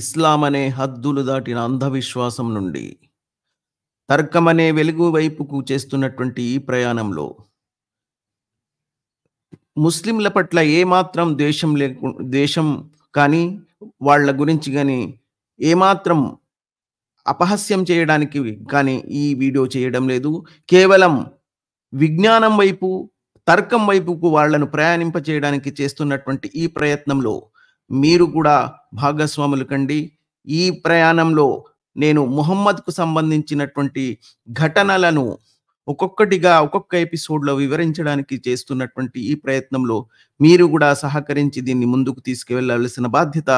ఇస్లాం అనే హద్దులు దాటిన అంధవిశ్వాసం నుండి తర్కమనే వెలుగు వైపుకు చేస్తున్నటువంటి ఈ ప్రయాణంలో ముస్లింల పట్ల ఏమాత్రం ద్వేషం లేకు ద్వేషం కానీ వాళ్ళ గురించి కానీ ఏమాత్రం అపహస్యం చేయడానికి కానీ ఈ వీడియో చేయడం లేదు కేవలం విజ్ఞానం వైపు తర్కం వైపుకు వాళ్లను ప్రయాణింప చేయడానికి చేస్తున్నటువంటి ఈ ప్రయత్నంలో మీరు కూడా భాగస్వాములు కండి ఈ ప్రయాణంలో నేను మొహమ్మద్కు సంబంధించినటువంటి ఘటనలను ఒక్కొక్కటిగా ఒక్కొక్క ఎపిసోడ్లో వివరించడానికి చేస్తున్నటువంటి ఈ ప్రయత్నంలో మీరు కూడా సహకరించి దీన్ని ముందుకు తీసుకువెళ్ళవలసిన బాధ్యత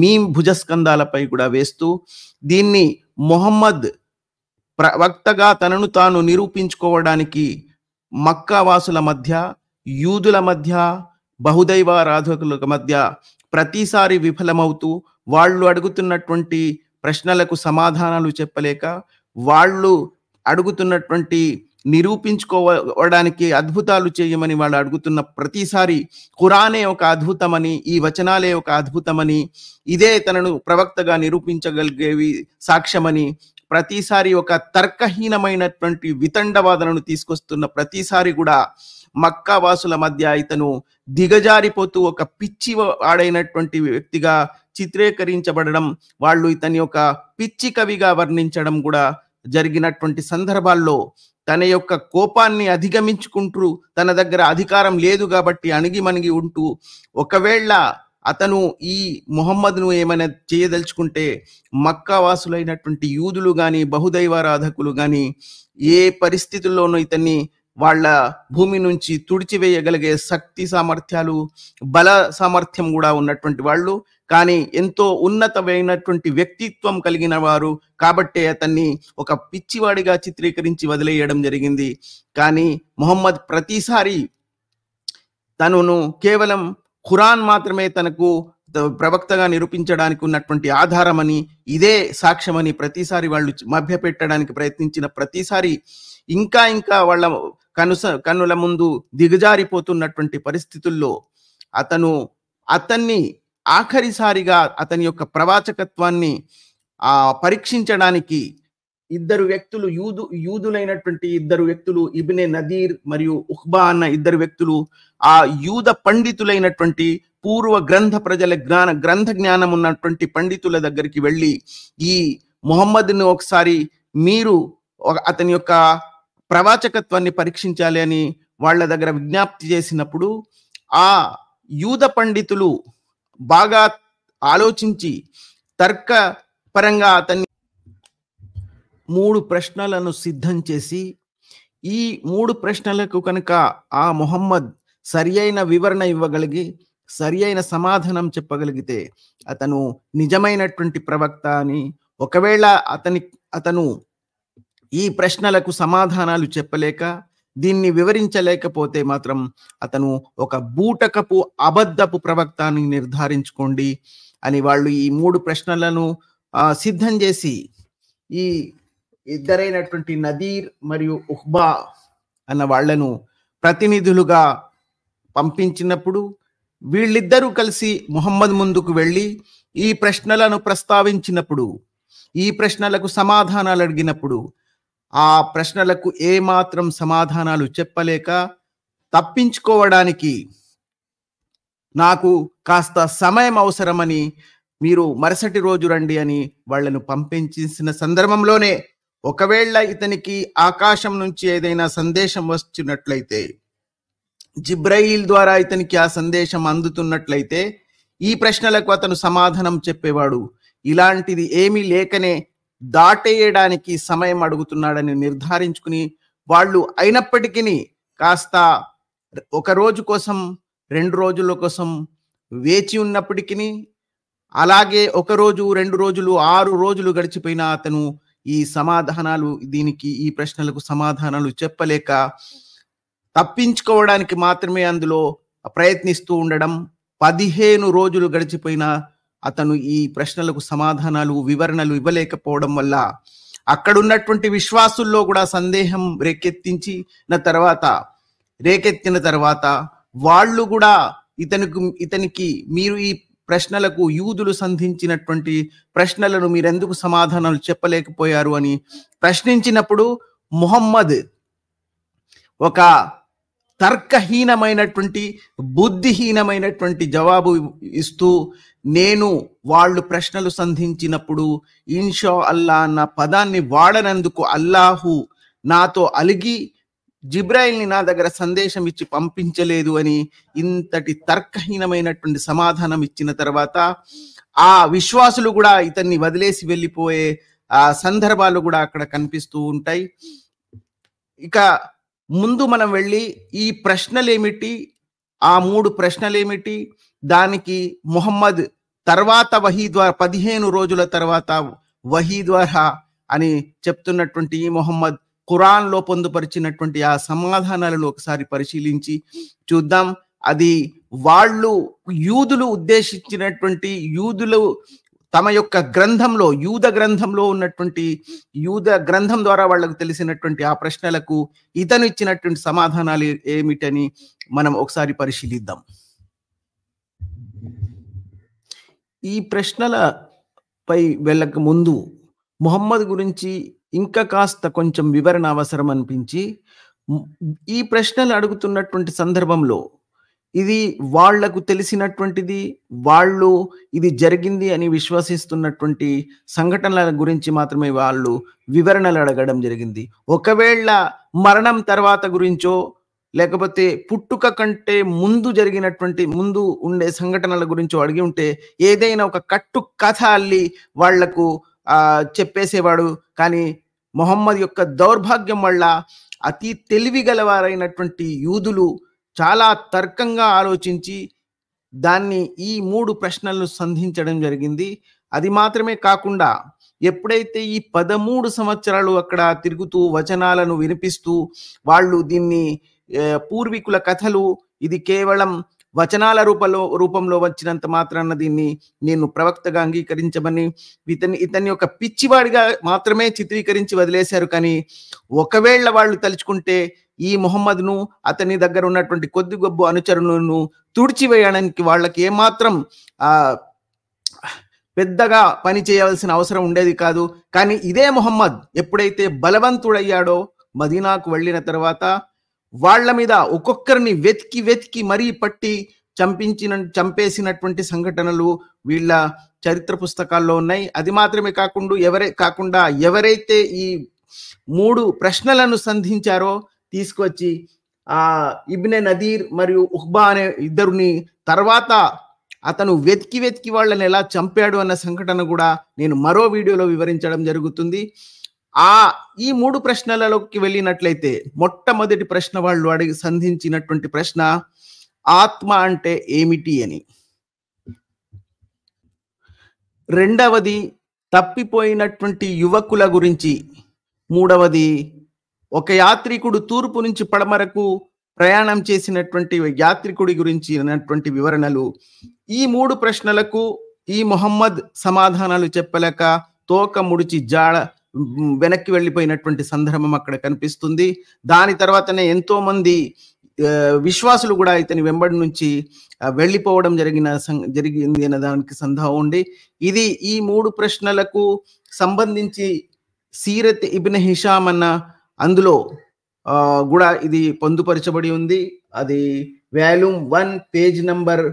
మీ భుజస్కందాలపై కూడా వేస్తూ దీన్ని మొహమ్మద్ ప్రవక్తగా తనను తాను నిరూపించుకోవడానికి మక్కా వాసుల మధ్య యూదుల మధ్య బహుదైవారాధకుల మధ్య ప్రతిసారి విఫలమవుతూ వాళ్ళు అడుగుతున్నటువంటి ప్రశ్నలకు సమాధానాలు చెప్పలేక వాళ్ళు అడుగుతున్నటువంటి నిరూపించుకోవడానికి అద్భుతాలు చేయమని వాళ్ళు అడుగుతున్న ప్రతిసారి ఖురానే ఒక అద్భుతమని ఈ వచనాలే ఒక అద్భుతమని ఇదే తనను ప్రవక్తగా నిరూపించగలిగేవి సాక్ష్యమని ప్రతిసారి ఒక తర్కహీనమైనటువంటి వితండవాదనను తీసుకొస్తున్న ప్రతిసారి కూడా మక్కా వాసుల మధ్య ఇతను దిగజారిపోతూ ఒక పిచ్చి ఆడైనటువంటి వ్యక్తిగా చిత్రీకరించబడడం వాళ్ళు ఇతని ఒక పిచ్చి కవిగా వర్ణించడం కూడా జరిగినటువంటి సందర్భాల్లో తన యొక్క కోపాన్ని అధిగమించుకుంటూ తన దగ్గర అధికారం లేదు కాబట్టి అణిగి మణిగి ఉంటూ ఒకవేళ అతను ఈ మొహమ్మద్ను ఏమైనా చేయదలుచుకుంటే మక్కావాసులైనటువంటి యూదులు కానీ బహుదైవారాధకులు కానీ ఏ పరిస్థితుల్లోనూ ఇతన్ని వాళ్ళ భూమి నుంచి తుడిచివేయగలిగే శక్తి సామర్థ్యాలు బల సామర్థ్యం కూడా ఉన్నటువంటి వాళ్ళు కానీ ఎంతో ఉన్నతమైనటువంటి వ్యక్తిత్వం కలిగిన వారు కాబట్టే అతన్ని ఒక పిచ్చివాడిగా చిత్రీకరించి వదిలేయడం జరిగింది కానీ మొహమ్మద్ ప్రతిసారి తనను కేవలం ఖురాన్ మాత్రమే తనకు ప్రవక్తగా నిరూపించడానికి ఉన్నటువంటి ఆధారమని ఇదే సాక్ష్యమని ప్రతిసారి వాళ్ళు మభ్యపెట్టడానికి ప్రయత్నించిన ప్రతిసారి ఇంకా ఇంకా వాళ్ళ కనుస కన్నుల ముందు దిగజారిపోతున్నటువంటి పరిస్థితుల్లో అతను అతన్ని ఆఖరిసారిగా అతని యొక్క ప్రవాచకత్వాన్ని ఆ పరీక్షించడానికి ఇద్దరు వ్యక్తులు యూదు యూదులైనటువంటి ఇద్దరు వ్యక్తులు ఇబినే నదీర్ మరియు ఉహ్బా అన్న ఇద్దరు వ్యక్తులు ఆ యూద పండితులైనటువంటి పూర్వ గ్రంథ ప్రజల జ్ఞాన గ్రంథ జ్ఞానం ఉన్నటువంటి పండితుల దగ్గరికి వెళ్ళి ఈ ను ఒకసారి మీరు అతని యొక్క ప్రవాచకత్వాన్ని పరీక్షించాలి అని వాళ్ళ దగ్గర విజ్ఞప్తి చేసినప్పుడు ఆ యూద పండితులు బాగా ఆలోచించి తర్క పరంగా అతన్ని మూడు ప్రశ్నలను సిద్ధం చేసి ఈ మూడు ప్రశ్నలకు కనుక ఆ మొహమ్మద్ సరి అయిన వివరణ ఇవ్వగలిగి సరి అయిన సమాధానం చెప్పగలిగితే అతను నిజమైనటువంటి ప్రవక్త అని ఒకవేళ అతని అతను ఈ ప్రశ్నలకు సమాధానాలు చెప్పలేక దీన్ని వివరించలేకపోతే మాత్రం అతను ఒక బూటకపు అబద్ధపు ప్రవక్త అని నిర్ధారించుకోండి అని వాళ్ళు ఈ మూడు ప్రశ్నలను సిద్ధం చేసి ఈ ఇద్దరైనటువంటి నదీర్ మరియు ఉహ్బా అన్న వాళ్లను ప్రతినిధులుగా పంపించినప్పుడు వీళ్ళిద్దరూ కలిసి ముహమ్మద్ ముందుకు వెళ్ళి ఈ ప్రశ్నలను ప్రస్తావించినప్పుడు ఈ ప్రశ్నలకు సమాధానాలు అడిగినప్పుడు ఆ ప్రశ్నలకు ఏమాత్రం సమాధానాలు చెప్పలేక తప్పించుకోవడానికి నాకు కాస్త సమయం అవసరమని మీరు మరుసటి రోజు రండి అని వాళ్లను పంపించిన సందర్భంలోనే ఒకవేళ ఇతనికి ఆకాశం నుంచి ఏదైనా సందేశం వచ్చినట్లయితే జిబ్రయిల్ ద్వారా ఇతనికి ఆ సందేశం అందుతున్నట్లయితే ఈ ప్రశ్నలకు అతను సమాధానం చెప్పేవాడు ఇలాంటిది ఏమీ లేకనే దాటేయడానికి సమయం అడుగుతున్నాడని నిర్ధారించుకుని వాళ్ళు అయినప్పటికీ కాస్త ఒక రోజు కోసం రెండు రోజుల కోసం వేచి ఉన్నప్పటికీ అలాగే ఒక రోజు రెండు రోజులు ఆరు రోజులు గడిచిపోయినా అతను ఈ సమాధానాలు దీనికి ఈ ప్రశ్నలకు సమాధానాలు చెప్పలేక తప్పించుకోవడానికి మాత్రమే అందులో ప్రయత్నిస్తూ ఉండడం పదిహేను రోజులు గడిచిపోయినా అతను ఈ ప్రశ్నలకు సమాధానాలు వివరణలు ఇవ్వలేకపోవడం వల్ల అక్కడున్నటువంటి విశ్వాసుల్లో కూడా సందేహం రేకెత్తించిన తర్వాత రేకెత్తిన తర్వాత వాళ్ళు కూడా ఇతనికి ఇతనికి మీరు ఈ ప్రశ్నలకు యూదులు సంధించినటువంటి ప్రశ్నలను మీరెందుకు సమాధానాలు చెప్పలేకపోయారు అని ప్రశ్నించినప్పుడు మొహమ్మద్ ఒక తర్కహీనమైనటువంటి బుద్ధిహీనమైనటువంటి జవాబు ఇస్తూ నేను వాళ్ళు ప్రశ్నలు సంధించినప్పుడు ఇన్షా అల్లా అన్న పదాన్ని వాడనందుకు అల్లాహు నాతో అలిగి జిబ్రాయిల్ని నా దగ్గర సందేశం ఇచ్చి పంపించలేదు అని ఇంతటి తర్కహీనమైనటువంటి సమాధానం ఇచ్చిన తర్వాత ఆ విశ్వాసులు కూడా ఇతన్ని వదిలేసి వెళ్ళిపోయే ఆ సందర్భాలు కూడా అక్కడ కనిపిస్తూ ఉంటాయి ఇక ముందు మనం వెళ్ళి ఈ ప్రశ్నలేమిటి ఆ మూడు ప్రశ్నలేమిటి దానికి మొహమ్మద్ తర్వాత వహీ ద్వారా పదిహేను రోజుల తర్వాత వహీ ద్వారా అని చెప్తున్నటువంటి ఈ మొహమ్మద్ ఖురాన్లో పొందుపరిచినటువంటి ఆ సమాధానాలను ఒకసారి పరిశీలించి చూద్దాం అది వాళ్ళు యూదులు ఉద్దేశించినటువంటి యూదులు తమ యొక్క గ్రంథంలో యూద గ్రంథంలో ఉన్నటువంటి యూద గ్రంథం ద్వారా వాళ్ళకు తెలిసినటువంటి ఆ ప్రశ్నలకు ఇతను ఇచ్చినటువంటి సమాధానాలు ఏమిటని మనం ఒకసారి పరిశీలిద్దాం ఈ ప్రశ్నలపై వెళ్ళక ముందు మొహమ్మద్ గురించి ఇంకా కాస్త కొంచెం వివరణ అవసరం అనిపించి ఈ ప్రశ్నలు అడుగుతున్నటువంటి సందర్భంలో ఇది వాళ్లకు తెలిసినటువంటిది వాళ్ళు ఇది జరిగింది అని విశ్వసిస్తున్నటువంటి సంఘటనల గురించి మాత్రమే వాళ్ళు వివరణలు అడగడం జరిగింది ఒకవేళ మరణం తర్వాత గురించో లేకపోతే పుట్టుక కంటే ముందు జరిగినటువంటి ముందు ఉండే సంఘటనల గురించి అడిగి ఉంటే ఏదైనా ఒక కట్టు కథ అల్లి వాళ్లకు చెప్పేసేవాడు కానీ మొహమ్మద్ యొక్క దౌర్భాగ్యం వల్ల అతి తెలివి గలవారైనటువంటి యూదులు చాలా తర్కంగా ఆలోచించి దాన్ని ఈ మూడు ప్రశ్నలను సంధించడం జరిగింది అది మాత్రమే కాకుండా ఎప్పుడైతే ఈ పదమూడు సంవత్సరాలు అక్కడ తిరుగుతూ వచనాలను వినిపిస్తూ వాళ్ళు దీన్ని పూర్వీకుల కథలు ఇది కేవలం వచనాల రూపంలో రూపంలో వచ్చినంత మాత్రాన దీన్ని నేను ప్రవక్తగా అంగీకరించమని ఇతని ఇతన్ని ఒక పిచ్చివాడిగా మాత్రమే చిత్రీకరించి వదిలేశారు కానీ ఒకవేళ వాళ్ళు తలుచుకుంటే ఈ మొహమ్మద్ను అతని దగ్గర ఉన్నటువంటి కొద్ది గొబ్బు అనుచరులను తుడిచివేయడానికి వాళ్ళకి ఏమాత్రం ఆ పెద్దగా పని చేయవలసిన అవసరం ఉండేది కాదు కానీ ఇదే మొహమ్మద్ ఎప్పుడైతే బలవంతుడయ్యాడో మదీనాకు వెళ్ళిన తర్వాత వాళ్ల మీద ఒక్కొక్కరిని వెతికి వెతికి మరీ పట్టి చంపించిన చంపేసినటువంటి సంఘటనలు వీళ్ళ చరిత్ర పుస్తకాల్లో ఉన్నాయి అది మాత్రమే కాకుండా ఎవరే కాకుండా ఎవరైతే ఈ మూడు ప్రశ్నలను సంధించారో తీసుకొచ్చి ఆ ఇబ్నె నదీర్ మరియు ఉహ్బా అనే ఇద్దరుని తర్వాత అతను వెతికి వెతికి వాళ్ళని ఎలా చంపాడు అన్న సంఘటన కూడా నేను మరో వీడియోలో వివరించడం జరుగుతుంది ఆ ఈ మూడు ప్రశ్నలలోకి వెళ్ళినట్లయితే మొట్టమొదటి ప్రశ్న వాళ్ళు అడిగి సంధించినటువంటి ప్రశ్న ఆత్మ అంటే ఏమిటి అని రెండవది తప్పిపోయినటువంటి యువకుల గురించి మూడవది ఒక యాత్రికుడు తూర్పు నుంచి పడమరకు ప్రయాణం చేసినటువంటి యాత్రికుడి గురించినటువంటి వివరణలు ఈ మూడు ప్రశ్నలకు ఈ మొహమ్మద్ సమాధానాలు చెప్పలేక తోక ముడిచి జాడ వెనక్కి వెళ్ళిపోయినటువంటి సందర్భం అక్కడ కనిపిస్తుంది దాని తర్వాతనే ఎంతోమంది విశ్వాసులు కూడా ఇతని వెంబడి నుంచి వెళ్ళిపోవడం జరిగిన జరిగింది అనే దానికి సందేహం ఉంది ఇది ఈ మూడు ప్రశ్నలకు సంబంధించి సీరత్ ఇబిన్ హిషామ్ అన్న అందులో కూడా ఇది పొందుపరచబడి ఉంది అది volume one page number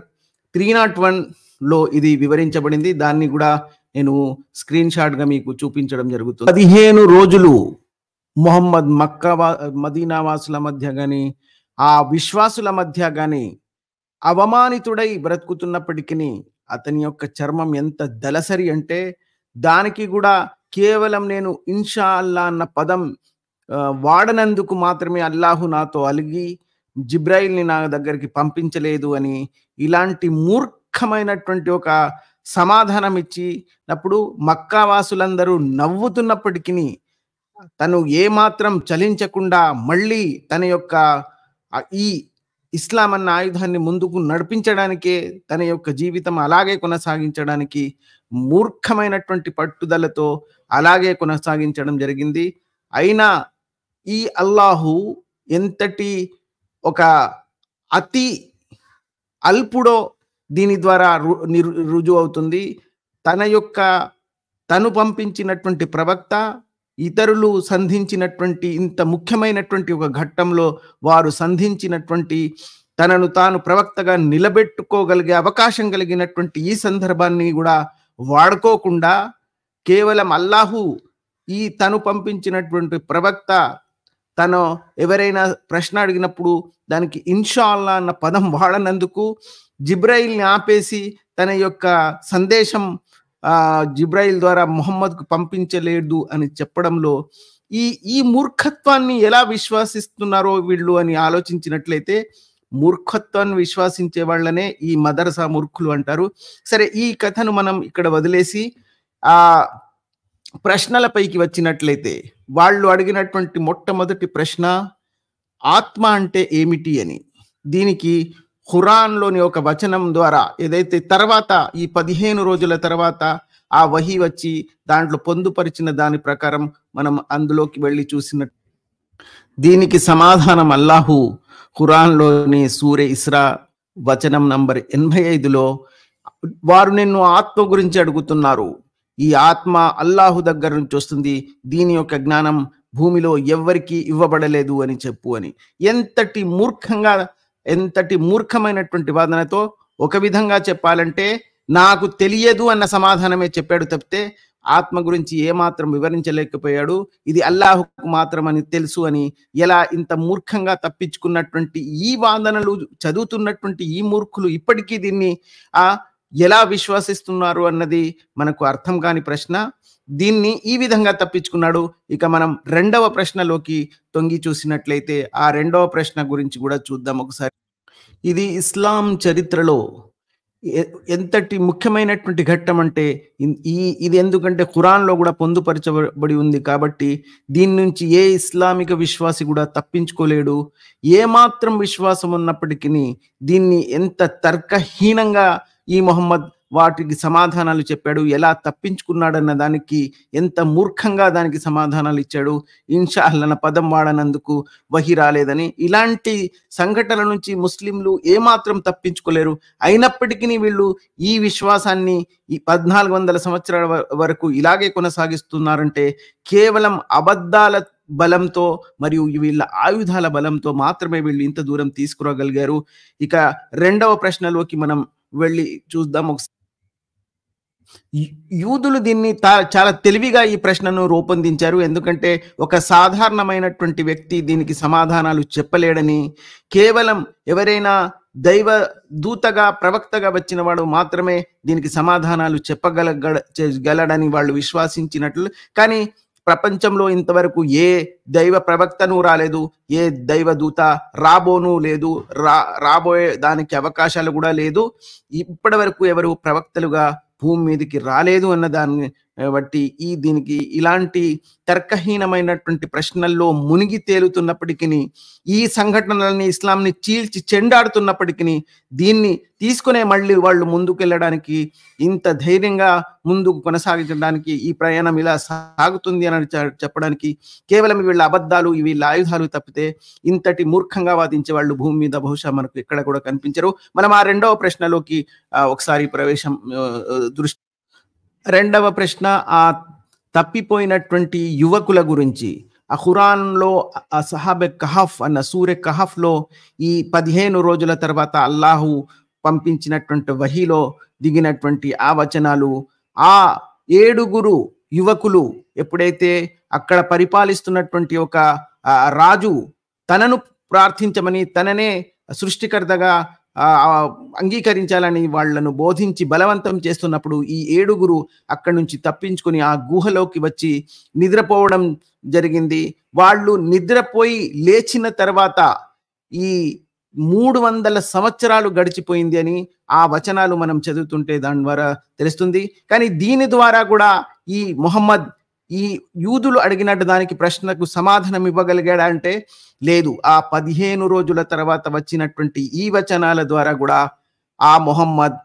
three naught వన్లో ఇది వివరించబడింది దాన్ని కూడా నేను స్క్రీన్ షాట్గా మీకు చూపించడం జరుగుతుంది పదిహేను రోజులు మొహమ్మద్ మక్కా మదీనావాసుల మధ్య కానీ ఆ విశ్వాసుల మధ్య కానీ అవమానితుడై బ్రతుకుతున్నప్పటికీ అతని యొక్క చర్మం ఎంత దలసరి అంటే దానికి కూడా కేవలం నేను ఇన్షా అల్లా అన్న పదం వాడనందుకు మాత్రమే అల్లాహు నాతో అలిగి జిబ్రాయిల్ని నా దగ్గరికి పంపించలేదు అని ఇలాంటి మూర్ఖమైనటువంటి ఒక సమాధానం ఇచ్చినప్పుడు మక్కా వాసులందరూ నవ్వుతున్నప్పటికీ తను ఏమాత్రం చలించకుండా మళ్ళీ తన యొక్క ఈ ఇస్లాం అన్న ఆయుధాన్ని ముందుకు నడిపించడానికే తన యొక్క జీవితం అలాగే కొనసాగించడానికి మూర్ఖమైనటువంటి పట్టుదలతో అలాగే కొనసాగించడం జరిగింది అయినా ఈ అల్లాహు ఎంతటి ఒక అతి అల్పుడో దీని ద్వారా రుజువు అవుతుంది తన యొక్క తను పంపించినటువంటి ప్రవక్త ఇతరులు సంధించినటువంటి ఇంత ముఖ్యమైనటువంటి ఒక ఘట్టంలో వారు సంధించినటువంటి తనను తాను ప్రవక్తగా నిలబెట్టుకోగలిగే అవకాశం కలిగినటువంటి ఈ సందర్భాన్ని కూడా వాడుకోకుండా కేవలం అల్లాహు ఈ తను పంపించినటువంటి ప్రవక్త తను ఎవరైనా ప్రశ్న అడిగినప్పుడు దానికి ఇన్షాల్లా అన్న పదం వాడనందుకు జిబ్రాయిల్ని ఆపేసి తన యొక్క సందేశం జిబ్రాయిల్ ద్వారా మొహమ్మద్కు పంపించలేదు అని చెప్పడంలో ఈ ఈ మూర్ఖత్వాన్ని ఎలా విశ్వసిస్తున్నారో వీళ్ళు అని ఆలోచించినట్లయితే మూర్ఖత్వాన్ని విశ్వసించే వాళ్ళనే ఈ మదరసా మూర్ఖులు అంటారు సరే ఈ కథను మనం ఇక్కడ వదిలేసి ఆ ప్రశ్నలపైకి వచ్చినట్లయితే వాళ్ళు అడిగినటువంటి మొట్టమొదటి ప్రశ్న ఆత్మ అంటే ఏమిటి అని దీనికి ఖురాన్లోని ఒక వచనం ద్వారా ఏదైతే తర్వాత ఈ పదిహేను రోజుల తర్వాత ఆ వహి వచ్చి దాంట్లో పొందుపరిచిన దాని ప్రకారం మనం అందులోకి వెళ్ళి చూసినట్టు దీనికి సమాధానం అల్లాహు ఖురాన్లోని సూర్య ఇస్రా వచనం నంబర్ ఎనభై ఐదులో వారు నిన్ను ఆత్మ గురించి అడుగుతున్నారు ఈ ఆత్మ అల్లాహు దగ్గర నుంచి వస్తుంది దీని యొక్క జ్ఞానం భూమిలో ఎవ్వరికీ ఇవ్వబడలేదు అని చెప్పు అని ఎంతటి మూర్ఖంగా ఎంతటి మూర్ఖమైనటువంటి వాదనతో ఒక విధంగా చెప్పాలంటే నాకు తెలియదు అన్న సమాధానమే చెప్పాడు తప్పితే ఆత్మ గురించి ఏమాత్రం వివరించలేకపోయాడు ఇది అల్లాహుకు మాత్రమని తెలుసు అని ఎలా ఇంత మూర్ఖంగా తప్పించుకున్నటువంటి ఈ వాదనలు చదువుతున్నటువంటి ఈ మూర్ఖులు ఇప్పటికీ దీన్ని ఆ ఎలా విశ్వసిస్తున్నారు అన్నది మనకు అర్థం కాని ప్రశ్న దీన్ని ఈ విధంగా తప్పించుకున్నాడు ఇక మనం రెండవ ప్రశ్నలోకి తొంగి చూసినట్లయితే ఆ రెండవ ప్రశ్న గురించి కూడా చూద్దాం ఒకసారి ఇది ఇస్లాం చరిత్రలో ఎంతటి ముఖ్యమైనటువంటి ఘట్టం అంటే ఈ ఇది ఎందుకంటే ఖురాన్లో కూడా పొందుపరచబడి ఉంది కాబట్టి దీని నుంచి ఏ ఇస్లామిక విశ్వాసి కూడా తప్పించుకోలేడు ఏమాత్రం విశ్వాసం ఉన్నప్పటికీ దీన్ని ఎంత తర్కహీనంగా ఈ మొహమ్మద్ వాటికి సమాధానాలు చెప్పాడు ఎలా తప్పించుకున్నాడన్న దానికి ఎంత మూర్ఖంగా దానికి సమాధానాలు ఇచ్చాడు ఇన్షాహల్లన పదం వాడనందుకు వహి రాలేదని ఇలాంటి సంఘటనల నుంచి ముస్లింలు ఏమాత్రం తప్పించుకోలేరు అయినప్పటికీ వీళ్ళు ఈ విశ్వాసాన్ని ఈ పద్నాలుగు వందల సంవత్సరాల వరకు ఇలాగే కొనసాగిస్తున్నారంటే కేవలం అబద్ధాల బలంతో మరియు వీళ్ళ ఆయుధాల బలంతో మాత్రమే వీళ్ళు ఇంత దూరం తీసుకురాగలిగారు ఇక రెండవ ప్రశ్నలోకి మనం వెళ్ళి చూద్దాం ఒకసారి యూదులు దీన్ని చాలా తెలివిగా ఈ ప్రశ్నను రూపొందించారు ఎందుకంటే ఒక సాధారణమైనటువంటి వ్యక్తి దీనికి సమాధానాలు చెప్పలేడని కేవలం ఎవరైనా దైవ దూతగా ప్రవక్తగా వచ్చిన వాడు మాత్రమే దీనికి సమాధానాలు చెప్పగలగడని వాళ్ళు విశ్వసించినట్లు కానీ ప్రపంచంలో ఇంతవరకు ఏ దైవ ప్రవక్తను రాలేదు ఏ దైవ దూత రాబోను లేదు రా రాబోయే దానికి అవకాశాలు కూడా లేదు ఇప్పటి వరకు ఎవరు ప్రవక్తలుగా భూమి మీదకి రాలేదు అన్న దాన్ని బట్టి ఈ దీనికి ఇలాంటి తర్కహీనమైనటువంటి ప్రశ్నల్లో మునిగి తేలుతున్నప్పటికీ ఈ సంఘటనలని ఇస్లాంని చీల్చి చెండాడుతున్నప్పటికీ దీన్ని తీసుకునే మళ్ళీ వాళ్ళు ముందుకెళ్ళడానికి ఇంత ధైర్యంగా ముందుకు కొనసాగించడానికి ఈ ప్రయాణం ఇలా సాగుతుంది అని చెప్పడానికి కేవలం వీళ్ళ అబద్ధాలు వీళ్ళ ఆయుధాలు తప్పితే ఇంతటి మూర్ఖంగా వాదించే వాళ్ళు భూమి మీద బహుశా మనకు ఎక్కడ కూడా కనిపించరు మనం ఆ రెండవ ప్రశ్నలోకి ఒకసారి ప్రవేశం దృష్టి రెండవ ప్రశ్న ఆ తప్పిపోయినటువంటి యువకుల గురించి ఆ ఖురాన్లో సహాబె కహఫ్ అన్న సూర్య కహఫ్లో ఈ పదిహేను రోజుల తర్వాత అల్లాహు పంపించినటువంటి వహిలో దిగినటువంటి ఆ వచనాలు ఆ ఏడుగురు యువకులు ఎప్పుడైతే అక్కడ పరిపాలిస్తున్నటువంటి ఒక రాజు తనను ప్రార్థించమని తననే సృష్టికర్తగా అంగీకరించాలని వాళ్లను బోధించి బలవంతం చేస్తున్నప్పుడు ఈ ఏడుగురు అక్కడి నుంచి తప్పించుకుని ఆ గుహలోకి వచ్చి నిద్రపోవడం జరిగింది వాళ్ళు నిద్రపోయి లేచిన తర్వాత ఈ మూడు వందల సంవత్సరాలు గడిచిపోయింది అని ఆ వచనాలు మనం చదువుతుంటే దాని ద్వారా తెలుస్తుంది కానీ దీని ద్వారా కూడా ఈ మొహమ్మద్ ఈ యూదులు అడిగినట్టు దానికి ప్రశ్నకు సమాధానం ఇవ్వగలిగాడా అంటే లేదు ఆ పదిహేను రోజుల తర్వాత వచ్చినటువంటి ఈ వచనాల ద్వారా కూడా ఆ మొహమ్మద్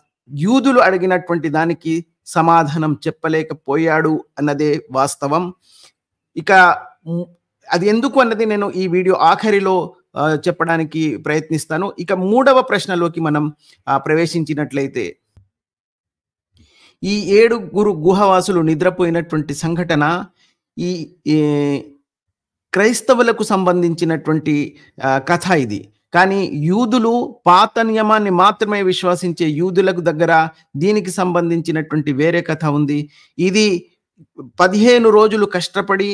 యూదులు అడిగినటువంటి దానికి సమాధానం చెప్పలేకపోయాడు అన్నదే వాస్తవం ఇక అది ఎందుకు అన్నది నేను ఈ వీడియో ఆఖరిలో చెప్పడానికి ప్రయత్నిస్తాను ఇక మూడవ ప్రశ్నలోకి మనం ప్రవేశించినట్లయితే ఈ ఏడుగురు గుహవాసులు నిద్రపోయినటువంటి సంఘటన ఈ క్రైస్తవులకు సంబంధించినటువంటి కథ ఇది కానీ యూదులు పాత నియమాన్ని మాత్రమే విశ్వసించే యూదులకు దగ్గర దీనికి సంబంధించినటువంటి వేరే కథ ఉంది ఇది పదిహేను రోజులు కష్టపడి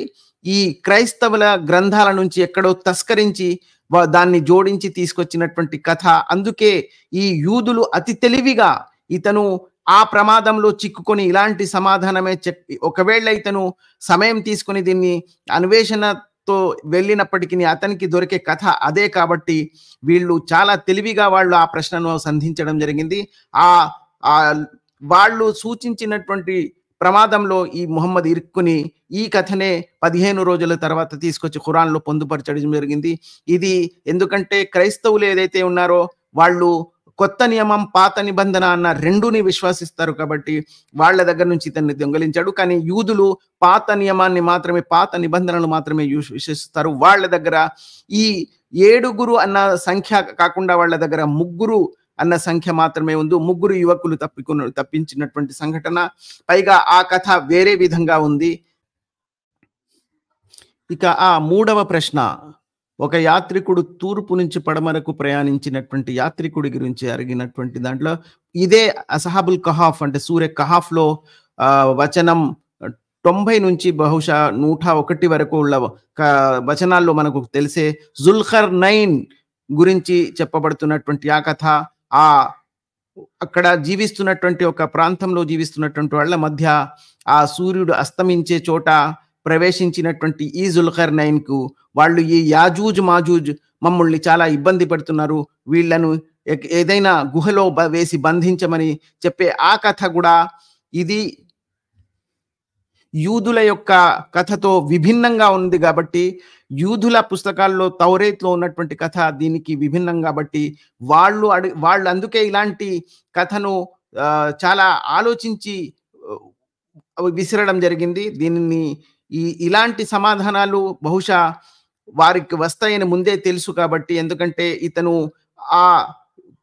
ఈ క్రైస్తవుల గ్రంథాల నుంచి ఎక్కడో తస్కరించి దాన్ని జోడించి తీసుకొచ్చినటువంటి కథ అందుకే ఈ యూదులు అతి తెలివిగా ఇతను ఆ ప్రమాదంలో చిక్కుకొని ఇలాంటి సమాధానమే చెప్పి ఒకవేళ ఇతను సమయం తీసుకుని దీన్ని అన్వేషణతో వెళ్ళినప్పటికీ అతనికి దొరికే కథ అదే కాబట్టి వీళ్ళు చాలా తెలివిగా వాళ్ళు ఆ ప్రశ్నను సంధించడం జరిగింది ఆ వాళ్ళు సూచించినటువంటి ప్రమాదంలో ఈ మొహమ్మద్ ఇరుక్కుని ఈ కథనే పదిహేను రోజుల తర్వాత తీసుకొచ్చి ఖురాన్లో పొందుపరచడం జరిగింది ఇది ఎందుకంటే క్రైస్తవులు ఏదైతే ఉన్నారో వాళ్ళు కొత్త నియమం పాత నిబంధన అన్న రెండుని విశ్వసిస్తారు కాబట్టి వాళ్ళ దగ్గర నుంచి ఇతన్ని దొంగలించాడు కానీ యూదులు పాత నియమాన్ని మాత్రమే పాత నిబంధనలు మాత్రమే విశ్వసిస్తారు వాళ్ళ దగ్గర ఈ ఏడుగురు అన్న సంఖ్య కాకుండా వాళ్ళ దగ్గర ముగ్గురు అన్న సంఖ్య మాత్రమే ఉంది ముగ్గురు యువకులు తప్పికొన్న తప్పించినటువంటి సంఘటన పైగా ఆ కథ వేరే విధంగా ఉంది ఇక ఆ మూడవ ప్రశ్న ఒక యాత్రికుడు తూర్పు నుంచి పడమరకు ప్రయాణించినటువంటి యాత్రికుడి గురించి అరిగినటువంటి దాంట్లో ఇదే అసహాబుల్ కహాఫ్ అంటే సూర్య కహాఫ్లో వచనం తొంభై నుంచి బహుశా నూట ఒకటి వరకు ఉన్న వచనాల్లో మనకు తెలిసే జుల్ఖర్ నైన్ గురించి చెప్పబడుతున్నటువంటి ఆ కథ ఆ అక్కడ జీవిస్తున్నటువంటి ఒక ప్రాంతంలో జీవిస్తున్నటువంటి వాళ్ళ మధ్య ఆ సూర్యుడు అస్తమించే చోట ప్రవేశించినటువంటి ఈ జుల్ఖర్ నైన్కు వాళ్ళు ఈ యాజూజ్ మాజూజ్ మమ్మల్ని చాలా ఇబ్బంది పెడుతున్నారు వీళ్లను ఏదైనా గుహలో వేసి బంధించమని చెప్పే ఆ కథ కూడా ఇది యూదుల యొక్క కథతో విభిన్నంగా ఉంది కాబట్టి యూదుల పుస్తకాల్లో తౌరేత్లో ఉన్నటువంటి కథ దీనికి విభిన్నం కాబట్టి వాళ్ళు అడి వాళ్ళు అందుకే ఇలాంటి కథను చాలా ఆలోచించి విసిరడం జరిగింది దీనిని ఈ ఇలాంటి సమాధానాలు బహుశా వారికి వస్తాయని ముందే తెలుసు కాబట్టి ఎందుకంటే ఇతను ఆ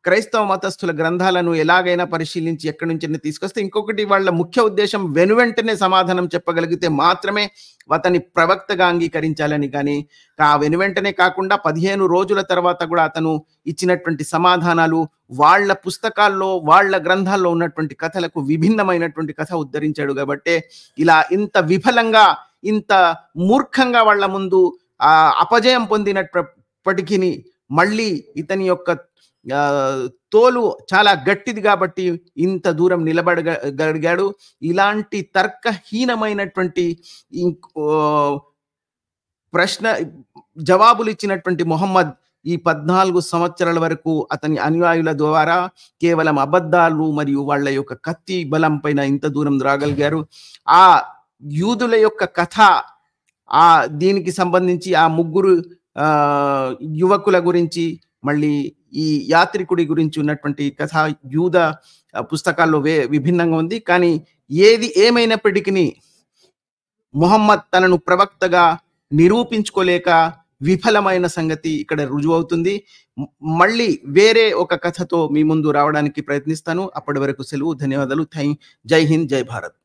క్రైస్తవ మతస్థుల గ్రంథాలను ఎలాగైనా పరిశీలించి ఎక్కడి నుంచైనా తీసుకొస్తే ఇంకొకటి వాళ్ళ ముఖ్య ఉద్దేశం వెనువెంటనే సమాధానం చెప్పగలిగితే మాత్రమే అతని ప్రవక్తగా అంగీకరించాలని కానీ ఆ వెనువెంటనే కాకుండా పదిహేను రోజుల తర్వాత కూడా అతను ఇచ్చినటువంటి సమాధానాలు వాళ్ళ పుస్తకాల్లో వాళ్ళ గ్రంథాల్లో ఉన్నటువంటి కథలకు విభిన్నమైనటువంటి కథ ఉద్ధరించాడు కాబట్టి ఇలా ఇంత విఫలంగా ఇంత మూర్ఖంగా వాళ్ళ ముందు ఆ అపజయం పొందినప్పటికీ మళ్ళీ ఇతని యొక్క తోలు చాలా గట్టిది కాబట్టి ఇంత దూరం నిలబడగలిగాడు ఇలాంటి తర్కహీనమైనటువంటి ప్రశ్న జవాబులు ఇచ్చినటువంటి మొహమ్మద్ ఈ పద్నాలుగు సంవత్సరాల వరకు అతని అనుయాయుల ద్వారా కేవలం అబద్ధాలు మరియు వాళ్ళ యొక్క కత్తి బలం పైన ఇంత దూరం రాగలిగారు ఆ యూదుల యొక్క కథ ఆ దీనికి సంబంధించి ఆ ముగ్గురు యువకుల గురించి మళ్ళీ ఈ యాత్రికుడి గురించి ఉన్నటువంటి కథ యూద పుస్తకాల్లో వే విభిన్నంగా ఉంది కానీ ఏది ఏమైనప్పటికీ మొహమ్మద్ తనను ప్రవక్తగా నిరూపించుకోలేక విఫలమైన సంగతి ఇక్కడ రుజువు అవుతుంది మళ్ళీ వేరే ఒక కథతో మీ ముందు రావడానికి ప్రయత్నిస్తాను అప్పటి వరకు సెలవు ధన్యవాదాలు జై హింద్ జై భారత్